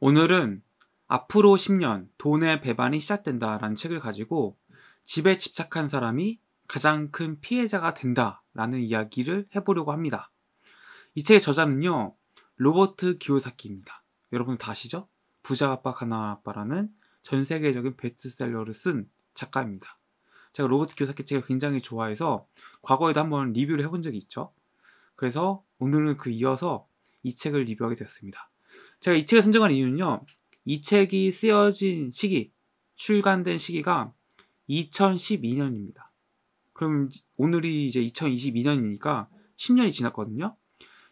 오늘은 앞으로 10년 돈의 배반이 시작된다라는 책을 가지고 집에 집착한 사람이 가장 큰 피해자가 된다라는 이야기를 해보려고 합니다. 이 책의 저자는요, 로버트 기요사키입니다. 여러분 다 아시죠? 부자 아빠 가난한 아빠라는 전 세계적인 베스트셀러를 쓴 작가입니다. 제가 로버트 기요사키 책을 굉장히 좋아해서 과거에도 한번 리뷰를 해본 적이 있죠. 그래서 오늘은 그 이어서 이 책을 리뷰하게 되었습니다. 제가 이 책을 선정한 이유는요. 이 책이 쓰여진 시기, 출간된 시기가 2012년입니다. 그럼 오늘이 이제 2022년이니까 10년이 지났거든요.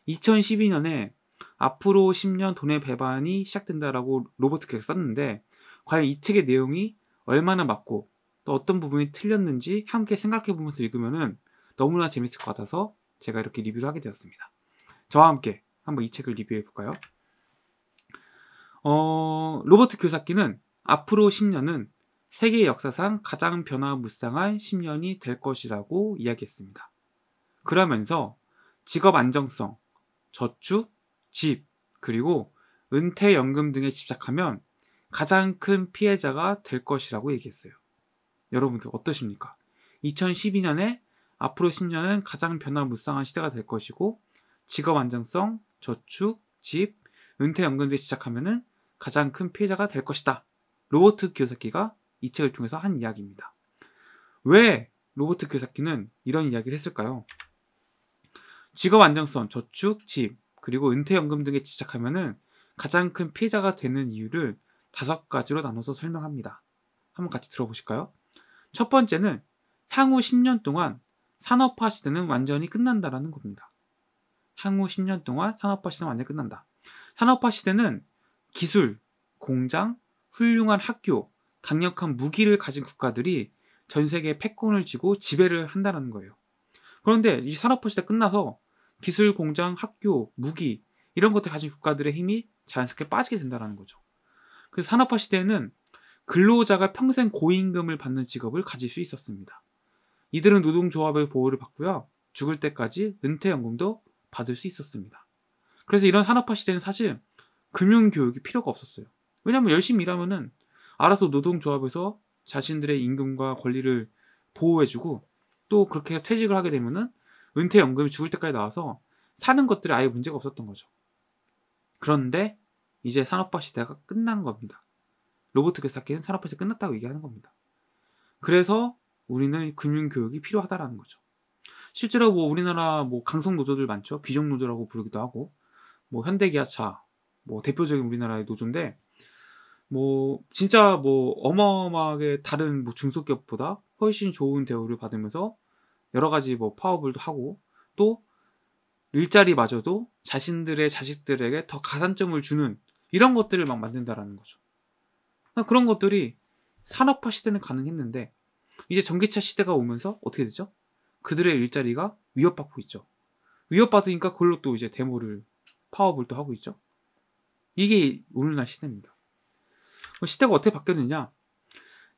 2012년에 앞으로 10년 돈의 배반이 시작된다라고 로버트께서 썼는데 과연 이 책의 내용이 얼마나 맞고 또 어떤 부분이 틀렸는지 함께 생각해 보면서 읽으면 너무나 재밌을 것 같아서 제가 이렇게 리뷰를 하게 되었습니다. 저와 함께 한번 이 책을 리뷰해 볼까요? 어, 로버트 교사키는 앞으로 10년은 세계 역사상 가장 변화무쌍한 10년이 될 것이라고 이야기했습니다. 그러면서 직업 안정성, 저축, 집, 그리고 은퇴연금 등에 집착하면 가장 큰 피해자가 될 것이라고 얘기했어요. 여러분들 어떠십니까? 2012년에 앞으로 10년은 가장 변화무쌍한 시대가 될 것이고 직업 안정성, 저축, 집, 은퇴연금 등에 집착하면은 가장 큰 피해자가 될 것이다. 로버트 기요사키가 이 책을 통해서 한 이야기입니다. 왜 로버트 기요사키는 이런 이야기를 했을까요? 직업 안정성, 저축, 집, 그리고 은퇴연금 등에 집착하면은 가장 큰 피해자가 되는 이유를 다섯 가지로 나눠서 설명합니다. 한번 같이 들어보실까요? 첫 번째는 향후 10년 동안 산업화 시대는 완전히 끝난다라는 겁니다. 향후 10년 동안 산업화 시대는 완전히 끝난다. 산업화 시대는 기술, 공장, 훌륭한 학교, 강력한 무기를 가진 국가들이 전 세계 패권을 쥐고 지배를 한다는 거예요. 그런데 이 산업화 시대 끝나서 기술, 공장, 학교, 무기 이런 것들 가진 국가들의 힘이 자연스럽게 빠지게 된다는 거죠. 그래서 산업화 시대에는 근로자가 평생 고임금을 받는 직업을 가질 수 있었습니다. 이들은 노동조합의 보호를 받고요. 죽을 때까지 은퇴연금도 받을 수 있었습니다. 그래서 이런 산업화 시대는 사실 금융 교육이 필요가 없었어요. 왜냐면 하 열심히 일하면은 알아서 노동조합에서 자신들의 임금과 권리를 보호해주고 또 그렇게 퇴직을 하게 되면은 은퇴연금이 죽을 때까지 나와서 사는 것들이 아예 문제가 없었던 거죠. 그런데 이제 산업화 시대가 끝난 겁니다. 로보트 개사기는 산업화 시대 끝났다고 얘기하는 겁니다. 그래서 우리는 금융교육이 필요하다라는 거죠. 실제로 뭐 우리나라 뭐 강성 노조들 많죠. 귀족 노조라고 부르기도 하고, 뭐 현대기아차, 뭐 대표적인 우리나라의 노조인데 뭐 진짜 뭐 어마어마하게 다른 뭐 중소기업보다 훨씬 좋은 대우를 받으면서 여러 가지 뭐 파업을 하고 또 일자리마저도 자신들의 자식들에게 더 가산점을 주는 이런 것들을 막 만든다라는 거죠. 아, 그런 것들이 산업화 시대는 가능했는데 이제 전기차 시대가 오면서 어떻게 되죠? 그들의 일자리가 위협받고 있죠. 위협받으니까 그걸로 또 이제 데모를 파업을 또 하고 있죠. 이게 오늘날 시대입니다. 시대가 어떻게 바뀌었느냐?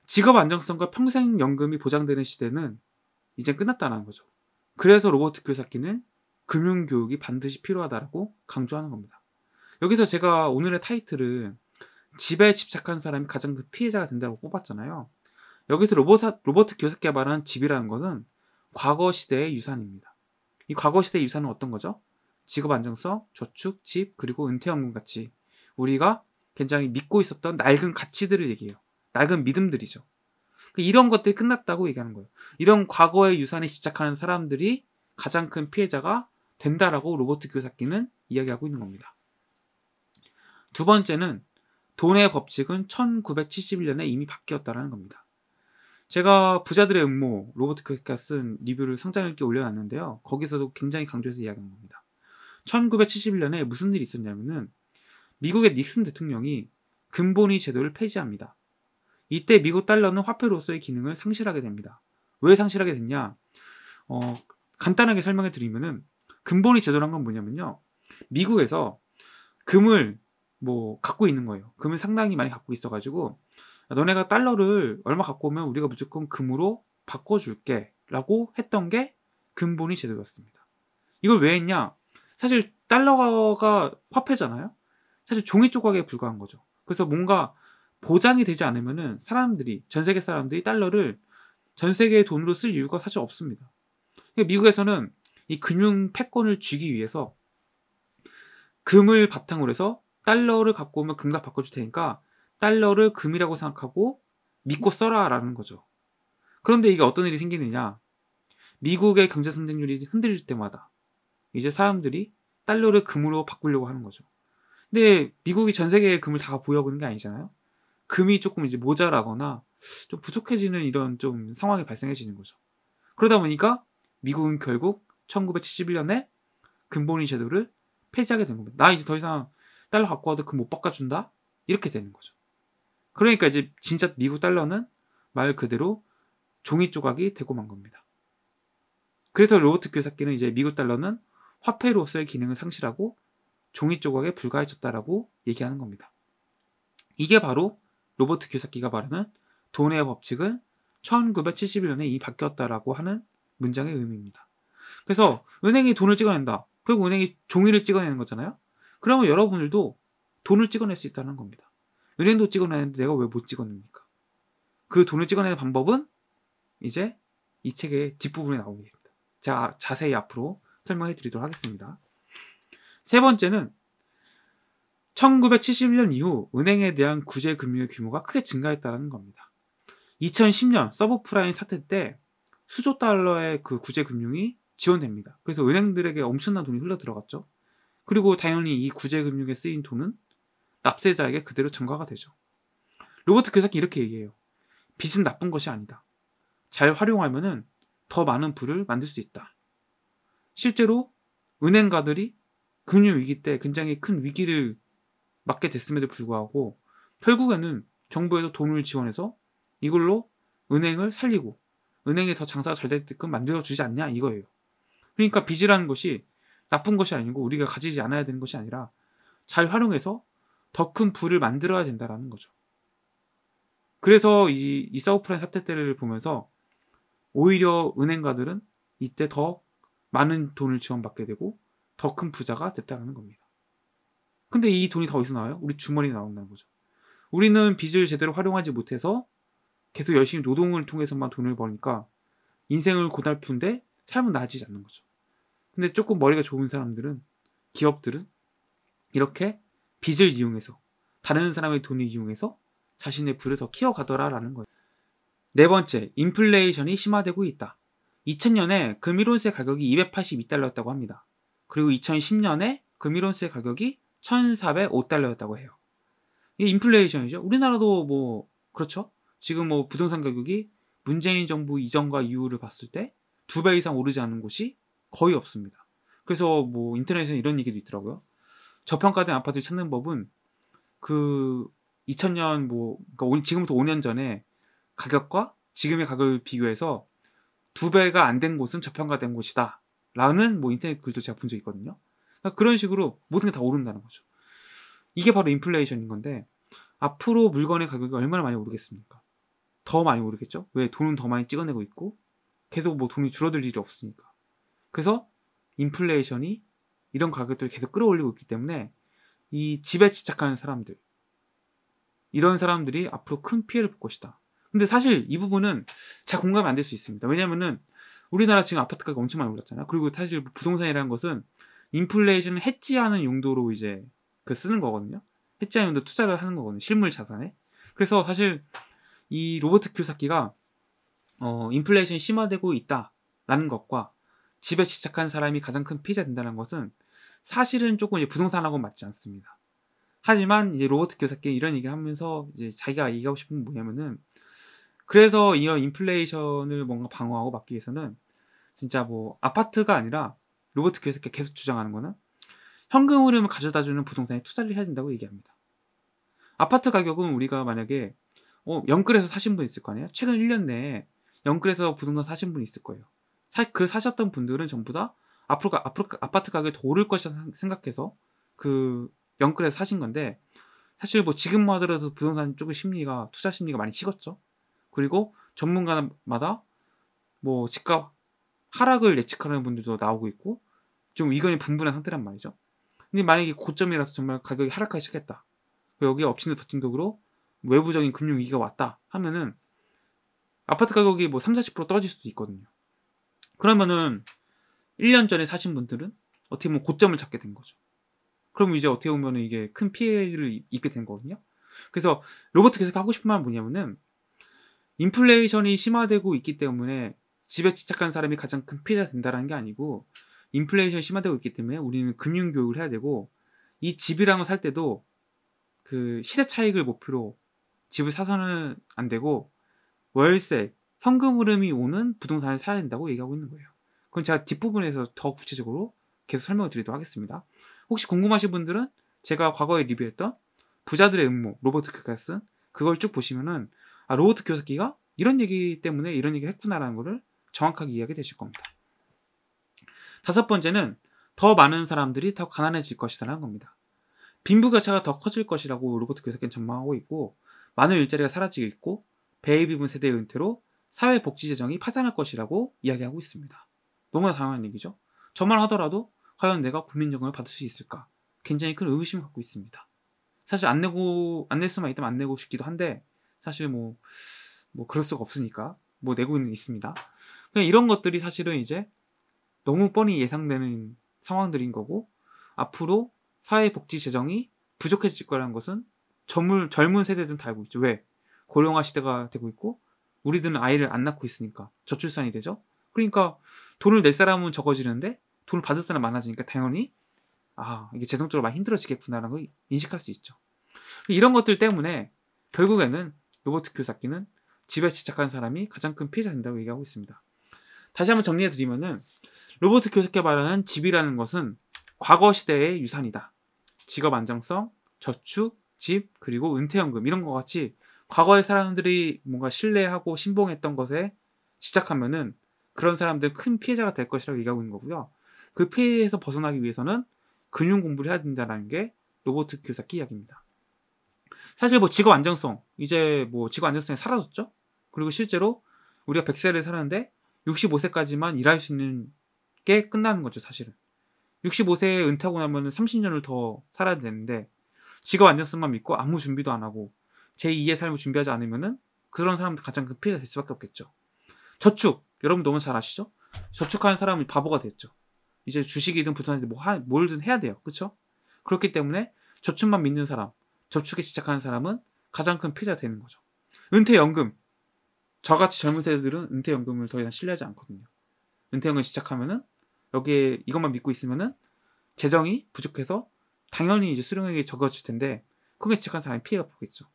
직업 안정성과 평생 연금이 보장되는 시대는 이제 끝났다는 거죠. 그래서 로버트교사 쌓기는 금융 교육이 반드시 필요하다고 강조하는 겁니다. 여기서 제가 오늘의 타이틀은 집에 집착한 사람이 가장 큰 피해자가 된다고 뽑았잖아요. 여기서 로봇, 로버트 교사께 말하는 집이라는 것은 과거 시대의 유산입니다. 이 과거 시대의 유산은 어떤 거죠? 직업 안정성, 저축, 집, 그리고 은퇴연금 같이 우리가 굉장히 믿고 있었던 낡은 가치들을 얘기해요. 낡은 믿음들이죠. 그러니까 이런 것들이 끝났다고 얘기하는 거예요. 이런 과거의 유산에 집착하는 사람들이 가장 큰 피해자가 된다라고 로버트 교사키는 이야기하고 있는 겁니다. 두 번째는 돈의 법칙은 1971년에 이미 바뀌었다라는 겁니다. 제가 부자들의 음모 로버트 교사키가 쓴 리뷰를 성장 읽기 올려놨는데요. 거기서도 굉장히 강조해서 이야기한 겁니다. 1971년에 무슨 일이 있었냐면은 미국의 닉슨 대통령이 근본위 제도를 폐지합니다. 이때 미국 달러는 화폐로서의 기능을 상실하게 됩니다. 왜 상실하게 됐냐? 어, 간단하게 설명해 드리면은 근본위 제도란 건 뭐냐면요. 미국에서 금을 뭐 갖고 있는 거예요. 금을 상당히 많이 갖고 있어가지고 너네가 달러를 얼마 갖고 오면 우리가 무조건 금으로 바꿔줄게라고 했던 게 근본위 제도였습니다. 이걸 왜 했냐? 사실 달러가 화폐잖아요. 사실 종이 조각에 불과한 거죠. 그래서 뭔가 보장이 되지 않으면은 사람들이 전 세계 사람들이 달러를 전 세계의 돈으로 쓸 이유가 사실 없습니다. 그러니까 미국에서는 이 금융 패권을 쥐기 위해서 금을 바탕으로 해서 달러를 갖고 오면 금값 바꿔줄 테니까 달러를 금이라고 생각하고 믿고 써라라는 거죠. 그런데 이게 어떤 일이 생기느냐? 미국의 경제 성장률이 흔들릴 때마다 이제 사람들이 달러를 금으로 바꾸려고 하는 거죠. 근데 미국이 전 세계의 금을 다 보유하고 있는 게 아니잖아요. 금이 조금 이제 모자라거나 좀 부족해지는 이런 좀 상황이 발생해지는 거죠. 그러다 보니까 미국은 결국 1971년에 금본위 제도를 폐지하게 된 겁니다. 나 이제 더 이상 달러 갖고 와도 금 못 바꿔준다? 이렇게 되는 거죠. 그러니까 이제 진짜 미국 달러는 말 그대로 종이 조각이 되고 만 겁니다. 그래서 로버트 교사께는 이제 미국 달러는 화폐로서의 기능을 상실하고 종이 조각에 불과해졌다라고 얘기하는 겁니다. 이게 바로 로버트 교사키가 말하는 돈의 법칙은 1971년에 이 바뀌었다라고 하는 문장의 의미입니다. 그래서 은행이 돈을 찍어낸다. 그리고 은행이 종이를 찍어내는 거잖아요. 그러면 여러분들도 돈을 찍어낼 수 있다는 겁니다. 은행도 찍어내는데 내가 왜 못 찍어냅니까? 그 돈을 찍어내는 방법은 이제 이 책의 뒷부분에 나오게 됩니다. 제 자세히 앞으로 설명해 드리도록 하겠습니다. 세 번째는 1971년 이후 은행에 대한 구제 금융의 규모가 크게 증가했다는 겁니다. 2010년 서브프라임 사태 때 수조 달러의 그 구제 금융이 지원됩니다. 그래서 은행들에게 엄청난 돈이 흘러 들어갔죠. 그리고 당연히 이 구제 금융에 쓰인 돈은 납세자에게 그대로 전가가 되죠. 로버트 교사기 이렇게 얘기해요. 빚은 나쁜 것이 아니다. 잘활용하면더 많은 부를 만들 수 있다. 실제로 은행가들이 금융위기 때 굉장히 큰 위기를 맞게 됐음에도 불구하고 결국에는 정부에서 돈을 지원해서 이걸로 은행을 살리고 은행에 더 장사가 잘 되게끔 만들어주지 않냐 이거예요. 그러니까 빚이라는 것이 나쁜 것이 아니고 우리가 가지지 않아야 되는 것이 아니라 잘 활용해서 더 큰 부를 만들어야 된다라는 거죠. 그래서 이, 이 서브프라임 사태 때를 보면서 오히려 은행가들은 이때 더 많은 돈을 지원받게 되고 더큰 부자가 됐다는 겁니다. 근데 이 돈이 다 어디서 나와요? 우리 주머니에 나온다는 거죠. 우리는 빚을 제대로 활용하지 못해서 계속 열심히 노동을 통해서만 돈을 버니까 인생을 고달픈데 삶은 나아지지 않는 거죠. 근데 조금 머리가 좋은 사람들은 기업들은 이렇게 빚을 이용해서 다른 사람의 돈을 이용해서 자신의 부를 더 키워가더라라는 거예요. 네 번째, 인플레이션이 심화되고 있다. 2000년에 금일온세 가격이 282달러였다고 합니다. 그리고 2010년에 금일온스의 가격이 1,405달러였다고 해요. 이게 인플레이션이죠. 우리나라도 뭐 그렇죠. 지금 뭐 부동산 가격이 문재인 정부 이전과 이후를 봤을 때 두 배 이상 오르지 않은 곳이 거의 없습니다. 그래서 뭐 인터넷에 이런 얘기도 있더라고요. 저평가된 아파트를 찾는 법은 그 2000년 뭐 그러니까 지금부터 5년 전에 가격과 지금의 가격을 비교해서 두 배가 안 된 곳은 저평가된 곳이다. 라는 뭐 인터넷 글도 제가 본 적이 있거든요. 그러니까 그런 식으로 모든 게 다 오른다는 거죠. 이게 바로 인플레이션인 건데 앞으로 물건의 가격이 얼마나 많이 오르겠습니까? 더 많이 오르겠죠? 왜 돈은 더 많이 찍어내고 있고 계속 뭐 돈이 줄어들 일이 없으니까. 그래서 인플레이션이 이런 가격들을 계속 끌어올리고 있기 때문에 이 집에 집착하는 사람들 이런 사람들이 앞으로 큰 피해를 볼 것이다. 근데 사실 이 부분은 잘 공감 이안 될 수 있습니다. 왜냐면은 우리나라 지금 아파트 가격 엄청 많이 올랐잖아요. 그리고 사실 부동산이라는 것은 인플레이션을 해지하는 용도로 이제 그 쓰는 거거든요. 해지하는 용도 투자를 하는 거거든요. 실물 자산에. 그래서 사실 이 로버트 키사키가 어, 인플레이션이 심화되고 있다라는 것과 집에 집착한 사람이 가장 큰 피해자 된다는 것은 사실은 조금 이제 부동산하고 맞지 않습니다. 하지만 이제 로버트 교사키는 이런 얘기를 하면서 이제 자기가 얘기하고 싶은 게 뭐냐면은 그래서 이런 인플레이션을 뭔가 방어하고 막기 위해서는 진짜 뭐 아파트가 아니라 로버트 교수께 계속 주장하는 거는 현금 흐름을 가져다주는 부동산에 투자를 해야 된다고 얘기합니다. 아파트 가격은 우리가 만약에 어, 영끌에서 사신 분 있을 거 아니에요? 최근 1년 내에 영끌에서 부동산 사신 분 있을 거예요. 사, 그 사셨던 분들은 전부 다 앞으로, 앞으로 아파트 가격이 더 오를 것이라 생각해서 그 영끌에서 사신 건데 사실 뭐 지금 하더라도 부동산 쪽의 심리가 투자 심리가 많이 식었죠. 그리고 전문가마다 뭐 집값 하락을 예측하는 분들도 나오고 있고 좀 의견이 분분한 상태란 말이죠. 근데 만약에 고점이라서 정말 가격이 하락하기 시작했다. 여기에 엎친 데 덮친 덕으로 외부적인 금융 위기가 왔다 하면은 아파트 가격이 뭐 3, 40% 떨어질 수도 있거든요. 그러면은 1년 전에 사신 분들은 어떻게 보면 고점을 잡게 된 거죠. 그럼 이제 어떻게 보면 이게 큰 피해를 입게 된 거거든요. 그래서 로버트 계속 하고 싶은 말은 뭐냐면은 인플레이션이 심화되고 있기 때문에 집에 집착한 사람이 가장 큰 피해자 된다는 게 아니고 인플레이션이 심화되고 있기 때문에 우리는 금융 교육을 해야 되고 이 집이랑을 살 때도 그 시세 차익을 목표로 집을 사서는 안 되고 월세, 현금 흐름이 오는 부동산을 사야 된다고 얘기하고 있는 거예요. 그건 제가 뒷부분에서 더 구체적으로 계속 설명을 드리도록 하겠습니다. 혹시 궁금하신 분들은 제가 과거에 리뷰했던 부자들의 음모 로버트 크가 쓴 그걸 쭉 보시면은 아, 로버트 교사기가 이런 얘기 때문에 이런 얘기 했구나라는 것을 정확하게 이해하게 되실 겁니다. 다섯 번째는 더 많은 사람들이 더 가난해질 것이라는 겁니다. 빈부격차가 더 커질 것이라고 로버트 교사기는 전망하고 있고 많은 일자리가 사라지고 있고 베이비분 세대의 은퇴로 사회복지재정이 파산할 것이라고 이야기하고 있습니다. 너무나 당연한 얘기죠. 저만 하더라도 과연 내가 국민연금을 받을 수 있을까? 굉장히 큰 의심을 갖고 있습니다. 사실 안 내고 안 낼 수만 있다면 안 내고 싶기도 한데 사실 뭐, 뭐, 그럴 수가 없으니까, 뭐, 내고는 있습니다. 그냥 이런 것들이 사실은 이제 너무 뻔히 예상되는 상황들인 거고, 앞으로 사회복지 재정이 부족해질 거라는 것은 젊은, 젊은 세대들은 다 알고 있죠. 왜? 고령화 시대가 되고 있고, 우리들은 아이를 안 낳고 있으니까 저출산이 되죠. 그러니까 돈을 낼 사람은 적어지는데 돈을 받을 사람 많아지니까 당연히 아 이게 재정적으로 많이 힘들어지겠구나라는 걸 인식할 수 있죠. 이런 것들 때문에 결국에는 로버트 교사키는 집에 집착한 사람이 가장 큰 피해자 된다고 얘기하고 있습니다. 다시 한번 정리해 드리면은 로버트 교사키가 말하는 집이라는 것은 과거 시대의 유산이다. 직업 안정성, 저축, 집, 그리고 은퇴연금 이런 것 같이 과거의 사람들이 뭔가 신뢰하고 신봉했던 것에 집착하면은 그런 사람들 큰 피해자가 될 것이라고 얘기하고 있는 거고요. 그 피해에서 벗어나기 위해서는 금융 공부를 해야 된다는 게 로버트 교사키 이야기입니다. 사실 뭐 직업 안정성 이제 뭐 직업 안정성이 사라졌죠. 그리고 실제로 우리가 100세를 사는데 65세까지만 일할 수 있는 게 끝나는 거죠, 사실은. 65세에 은퇴하고 나면 30년을 더 살아야 되는데 직업 안정성만 믿고 아무 준비도 안 하고 제2의 삶을 준비하지 않으면은 그런 사람들 가장 큰 피해가 될 수밖에 없겠죠. 저축 여러분 너무 잘 아시죠? 저축하는 사람이 바보가 됐죠. 이제 주식이든 부동산이든 뭐 하, 뭘든 해야 돼요, 그렇죠? 그렇기 때문에 저축만 믿는 사람 저축에 시작하는 사람은 가장 큰 피해자 되는 거죠. 은퇴연금. 저같이 젊은 세대들은 은퇴연금을 더 이상 신뢰하지 않거든요. 은퇴연금 시작하면은 여기에 이것만 믿고 있으면은 재정이 부족해서 당연히 이제 수령액이 적어질 텐데 크게 집착한 사람이 피해가 보겠죠.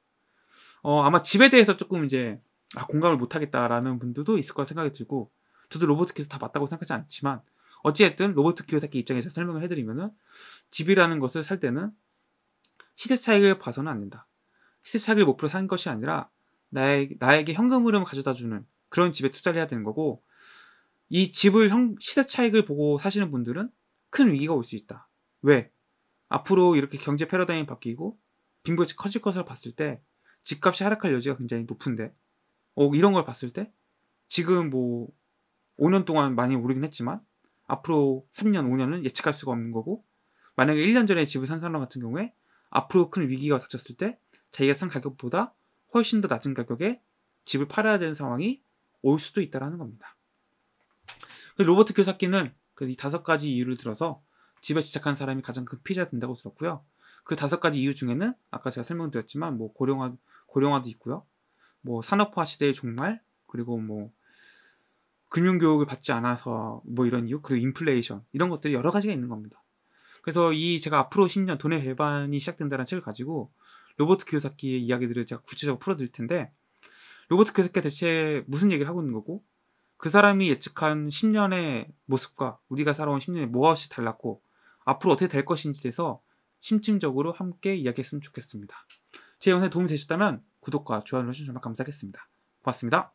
어, 아마 집에 대해서 조금 이제 아, 공감을 못하겠다라는 분들도 있을 거라 생각이 들고 저도 로버트 키에서다 맞다고 생각하지 않지만 어찌됐든 로버트 키요사키 입장에서 설명을 해드리면은 집이라는 것을 살 때는 시세 차익을 봐서는 안 된다. 시세 차익을 목표로 산 것이 아니라 나에, 나에게 현금 흐름 을 가져다 주는 그런 집에 투자를 해야 되는 거고 이 집을 형, 시세 차익을 보고 사시는 분들은 큰 위기가 올 수 있다. 왜? 앞으로 이렇게 경제 패러다임이 바뀌고 빈부격 커질 것을 봤을 때 집값이 하락할 여지가 굉장히 높은데 어, 이런 걸 봤을 때 지금 뭐 5년 동안 많이 오르긴 했지만 앞으로 3년, 5년은 예측할 수가 없는 거고 만약에 1년 전에 집을 산 사람 같은 경우에 앞으로 큰 위기가 닥쳤을 때 자기가 산 가격보다 훨씬 더 낮은 가격에 집을 팔아야 되는 상황이 올 수도 있다라는 겁니다. 로버트 교사키는 이 다섯 가지 이유를 들어서 집에 집착한 사람이 가장 큰 피해자 된다고 들었고요. 그 다섯 가지 이유 중에는 아까 제가 설명드렸지만 뭐 고령화 고령화도 있고요. 뭐 산업화 시대의 종말 그리고 뭐 금융 교육을 받지 않아서 뭐 이런 이유 그리고 인플레이션 이런 것들이 여러 가지가 있는 겁니다. 그래서 이 제가 앞으로 10년 돈의 배반이 시작된다는 책을 가지고 로버트 기요사키의 이야기들을 제가 구체적으로 풀어드릴 텐데 로버트 기요사키가 대체 무슨 얘기를 하고 있는 거고 그 사람이 예측한 10년의 모습과 우리가 살아온 10년이 무엇이 달랐고 앞으로 어떻게 될 것인지 대해서 심층적으로 함께 이야기했으면 좋겠습니다. 제 영상에 도움이 되셨다면 구독과 좋아요를 해주시면 정말 감사하겠습니다. 고맙습니다.